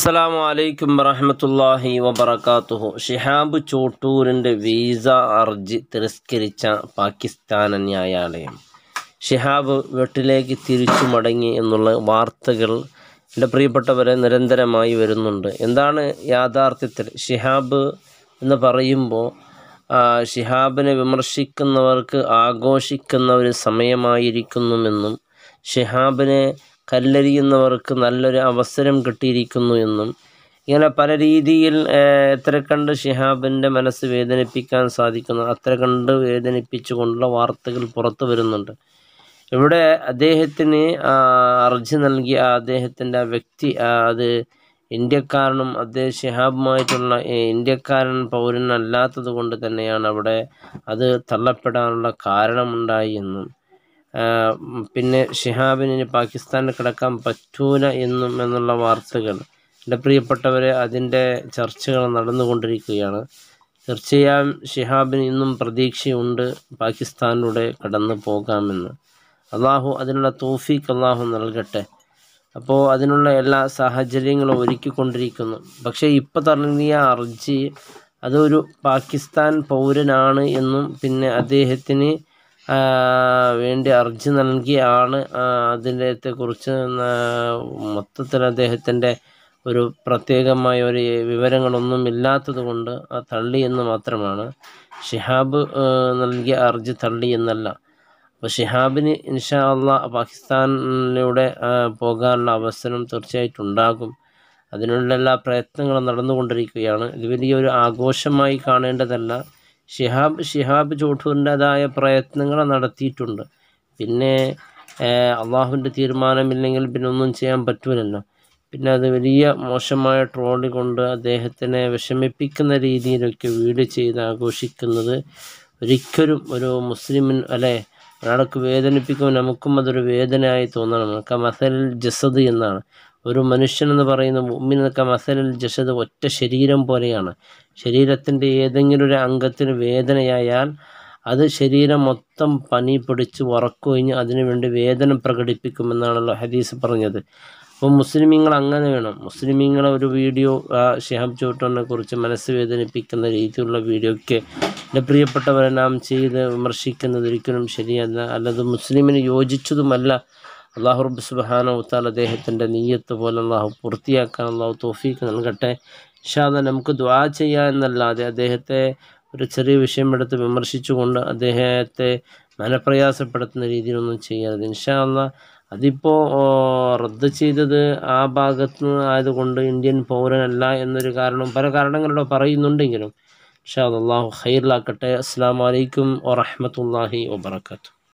അസ്സലാമു അലൈക്കും വറഹമത്തല്ലാഹി വബർക്കാത്തുഹു ഷിഹാബ് ചോട്ടൂരിൻ്റെ വീസ അർജി തിരസ്കരിച്ച പാകിസ്ഥാൻ ന്യായാലയം ഷിഹാബ് വീട്ടിലേക്ക് തിരിച്ചു മടങ്ങി എന്നുള്ള വാർത്തകൾ എൻ്റെ പ്രിയപ്പെട്ടവരെ നിരന്തരമായി വരുന്നുണ്ട് എന്താണ് യാഥാർത്ഥ്യത്തിൽ ഷിഹാബ് എന്ന് പറയുമ്പോൾ ഷിഹാബിനെ വിമർശിക്കുന്നവർക്ക് ആഘോഷിക്കുന്ന ഒരു സമയമായിരിക്കുന്നുവെന്നും ഷിഹാബിനെ കല്ലെറിയുന്നവർക്ക് നല്ലൊരു അവസരം കിട്ടിയിരിക്കുന്നു എന്നും ഇങ്ങനെ പല രീതിയിൽ എത്ര കണ്ട് ഷിഹാബിൻ്റെ മനസ്സ് വേദനിപ്പിക്കാൻ സാധിക്കുന്നു അത്ര കണ്ട് വേദനിപ്പിച്ചുകൊണ്ടുള്ള വാർത്തകൾ പുറത്തു വരുന്നുണ്ട് ഇവിടെ അദ്ദേഹത്തിന് അർജി നൽകിയ അദ്ദേഹത്തിൻ്റെ ആ വ്യക്തി അത് ഇന്ത്യക്കാരനും അദ്ദേഹം ഷിഹാബുമായിട്ടുള്ള ഇന്ത്യക്കാരൻ പൗരനല്ലാത്തത് കൊണ്ട് തന്നെയാണ് അവിടെ അത് തള്ളപ്പെടാനുള്ള കാരണമുണ്ടായി എന്നും പിന്നെ ഷിഹാബിന് പാകിസ്ഥാനിൽ കിടക്കാൻ പറ്റൂല എന്നും എന്നുള്ള വാർത്തകൾ എൻ്റെ പ്രിയപ്പെട്ടവരെ അതിൻ്റെ ചർച്ചകൾ നടന്നുകൊണ്ടിരിക്കുകയാണ് തീർച്ചയായും ഷിഹാബിന് ഇന്നും പ്രതീക്ഷയുണ്ട് പാകിസ്ഥാനിലൂടെ കടന്നു പോകാമെന്ന് അള്ളാഹു അതിനുള്ള തോഫീക്ക് അള്ളാഹു നൽകട്ടെ അപ്പോൾ അതിനുള്ള എല്ലാ സാഹചര്യങ്ങളും ഒരുക്കിക്കൊണ്ടിരിക്കുന്നു പക്ഷേ ഇപ്പോൾ തുടങ്ങിയ അർജി അതൊരു പാകിസ്ഥാൻ പൗരനാണ് എന്നും പിന്നെ അദ്ദേഹത്തിന് വേണ്ടി അർജി നൽകിയാണ് കുറിച്ച് മൊത്തത്തിൽ അദ്ദേഹത്തിൻ്റെ ഒരു പ്രത്യേകമായ ഒരു വിവരങ്ങളൊന്നും ഇല്ലാത്തത് കൊണ്ട് ആ തള്ളി എന്ന് മാത്രമാണ് ഷിഹാബ് നൽകിയ അർജി തള്ളി എന്നല്ല അപ്പോൾ ഷിഹാബിന് ഇൻഷാ അല്ല പാകിസ്ഥാനിലൂടെ പോകാനുള്ള അവസരം തീർച്ചയായിട്ടും ഉണ്ടാകും അതിനുള്ള എല്ലാ പ്രയത്നങ്ങളും നടന്നുകൊണ്ടിരിക്കുകയാണ് ഇത് വലിയൊരു ആഘോഷമായി കാണേണ്ടതല്ല ഷിഹാബ് ഷിഹാബ് ജോഠൂറിൻ്റെതായ പ്രയത്നങ്ങൾ നടത്തിയിട്ടുണ്ട് പിന്നെ അള്ളാഹുവിൻ്റെ തീരുമാനമില്ലെങ്കിൽ പിന്നെ ഒന്നും ചെയ്യാൻ പറ്റൂലല്ലോ പിന്നെ അത് വലിയ മോശമായ ട്രോളി കൊണ്ട് അദ്ദേഹത്തിനെ വിഷമിപ്പിക്കുന്ന രീതിയിലൊക്കെ വീട് ചെയ്ത് ആഘോഷിക്കുന്നത് ഒരിക്കലും ഒരു മുസ്ലിമിൻ അല്ലെ ഒരാൾക്ക് വേദനിപ്പിക്കുമ്പോൾ നമുക്കും അതൊരു വേദനയായി തോന്നണം നമുക്ക് മസൽ ജസദ് എന്നാണ് ഒരു മനുഷ്യനെന്ന് പറയുന്ന മുമ്മിനൊക്കെ മസലൽ ജസദ് ഒറ്റ ശരീരം പോലെയാണ് ശരീരത്തിൻ്റെ ഏതെങ്കിലും ഒരു അംഗത്തിന് വേദനയായാൽ അത് ശരീരം മൊത്തം പനി പിടിച്ച് ഉറക്കൊഴിഞ്ഞ് അതിനുവേണ്ടി വേദന പ്രകടിപ്പിക്കുമെന്നാണല്ലോ ഹദീസ് പറഞ്ഞത് അപ്പോൾ മുസ്ലിമീങ്ങൾ അങ്ങനെ വേണം മുസ്ലിമീങ്ങളെ ഒരു വീഡിയോ ഷിഹാബ് ചോട്ടനെ കുറിച്ച് മനസ്സ് വേദനിപ്പിക്കുന്ന രീതിയിലുള്ള വീഡിയോയ്ക്ക് എൻ്റെ പ്രിയപ്പെട്ടവരെ നാം ചെയ്ത് വിമർശിക്കുന്നത് ഒരിക്കലും ശരിയല്ല അല്ലാതെ മുസ്ലിമിന് യോജിച്ചതുമല്ല അള്ളാഹു റബ്ബ് സുബാനവത്താൽ അദ്ദേഹത്തിൻ്റെ നീയത്ത് പോലെ അള്ളാഹു പൂർത്തിയാക്കാൻ അള്ളാഹു തോഫീക്ക് നൽകട്ടെ ഇഷാദ നമുക്ക് ദ്വാ ചെയ്യുക എന്നല്ലാതെ അദ്ദേഹത്തെ ഒരു ചെറിയ വിഷയമെടുത്ത് വിമർശിച്ചുകൊണ്ട് അദ്ദേഹത്തെ മനപ്രയാസപ്പെടുത്തുന്ന രീതിയിലൊന്നും ചെയ്യരുത് ഇൻഷാല്ല അതിപ്പോൾ റദ്ദ് ചെയ്തത് ആ ഭാഗത്ത് നിന്ന് ആയതുകൊണ്ട് ഇന്ത്യൻ പൗരനല്ല എന്നൊരു കാരണം പല കാരണങ്ങളോ പറയുന്നുണ്ടെങ്കിലും ഇൻഷാ അള്ളാഹു ഹൈറിലാക്കട്ടെ അസ്സാം വലൈക്കും വറഹമത്തല്ലാഹി വാബർക്കാത്തു